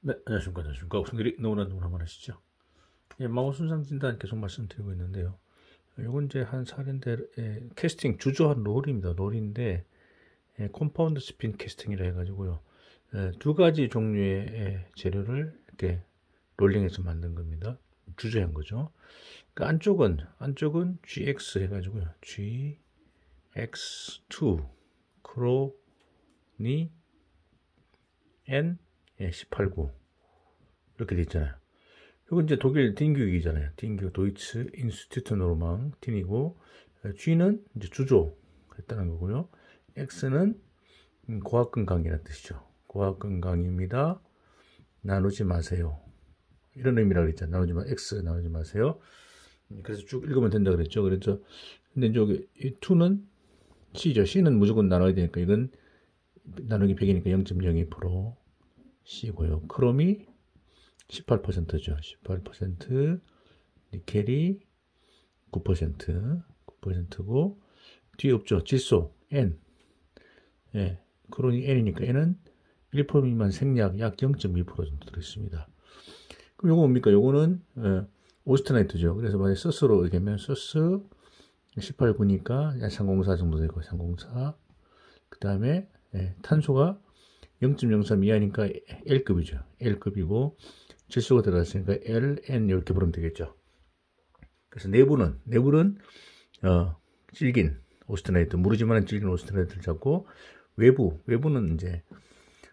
네, 안녕하십니까. 안녕하십니까. 옥순길이 너무나 너무나 많으시죠? 예, 망원 순상 진단 계속 말씀드리고 있는데요. 이건 이제 한 사례인데, 예, 캐스팅, 주저한 롤입니다. 롤인데, 예, 컴파운드 스핀 캐스팅이라 해가지고요. 예, 두 가지 종류의 예, 재료를 이렇게 롤링해서 만든 겁니다. 주저한 거죠. 그 안쪽은, 안쪽은 GX 해가지고요. GX2 크로니 N 예, 18구 이렇게 돼 있잖아요. 이건 이제 독일 딩규이잖아요딩규 도이츠 인스튜트 노르망 딘이고 G는 이제 주조 그랬다는 거고요. X는 음, 고압근 강이라는 뜻이죠. 고압근 강입니다. 나누지 마세요. 이런 의미라고 그랬잖아요. 나누지 마, X 나누지 마세요. 음, 그래서 쭉 읽으면 된다 그랬죠. 그랬죠 근데 여기 이 2는 C죠. C는 무조건 나눠야 되니까 이건 나누기 100이니까 0.02% C고요. 크롬이 18%죠. 18% 니켈이 9% 9%고 뒤에 없죠. 질소 N 예, 크롬이 N이니까 N은 1% 미만 생략 약 0.2% 정도 들어있습니다. 그럼 요거 뭡니까? 요거는 예, 오스트나이트죠. 그래서 만약 서스로 이렇게 하면 서스 18구니까 약304 정도 되고 304그 다음에 예, 탄소가 0.03 이하니까 L급이죠. L급이고 질소가 들어갔으니까 L, N 이렇게 부르면 되겠죠. 그래서 내부는 내부는 어, 질긴 오스트레이트 무르지만 질긴 오스트레이트를 잡고 외부 외부는 이제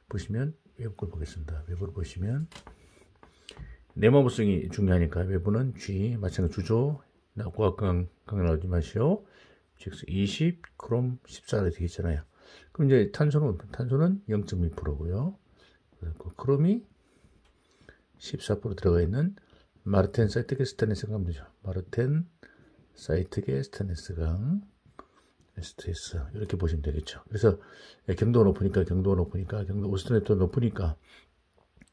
보시면 외부 걸 보겠습니다. 외부를 보시면 네모부성이 중요하니까 외부는 G 마찬가지 주조 고압강 강나오지 마시오. 즉20 크롬 14로 되겠잖아요. 그럼 이제 탄소는 탄소는 0.2%고요. 크롬이 14% 들어가 있는 마르텐 사이트계 스테네스강면죠 마르텐 사이트계 스테네스강 스트레스 이렇게 보시면 되겠죠. 그래서 예, 경도가 높으니까 경도가 높으니까 경도 오스트네트터 높으니까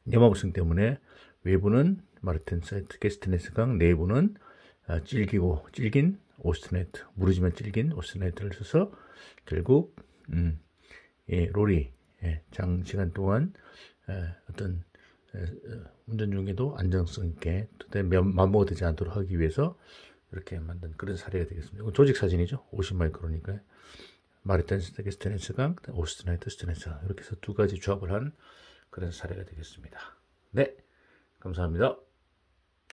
내마불성 때문에 외부는 마르텐 사이트계 스테네스강 내부는 찔기고 아, 찔긴 오스트네트 무르지만 찔긴 오스트네트를 써서 결국 음, 예, 롤이 예, 장시간 동안 예, 어떤 예, 운전 중에도 안정성 있게 마모어 되지 않도록 하기 위해서 이렇게 만든 그런 사례가 되겠습니다. 이건 조직 사진이죠. 50마이크로니까 그러니까. 마르탄 스테네스강, 오스트나이트 스테네스강 이렇게 해서 두 가지 조합을 한 그런 사례가 되겠습니다. 네, 감사합니다.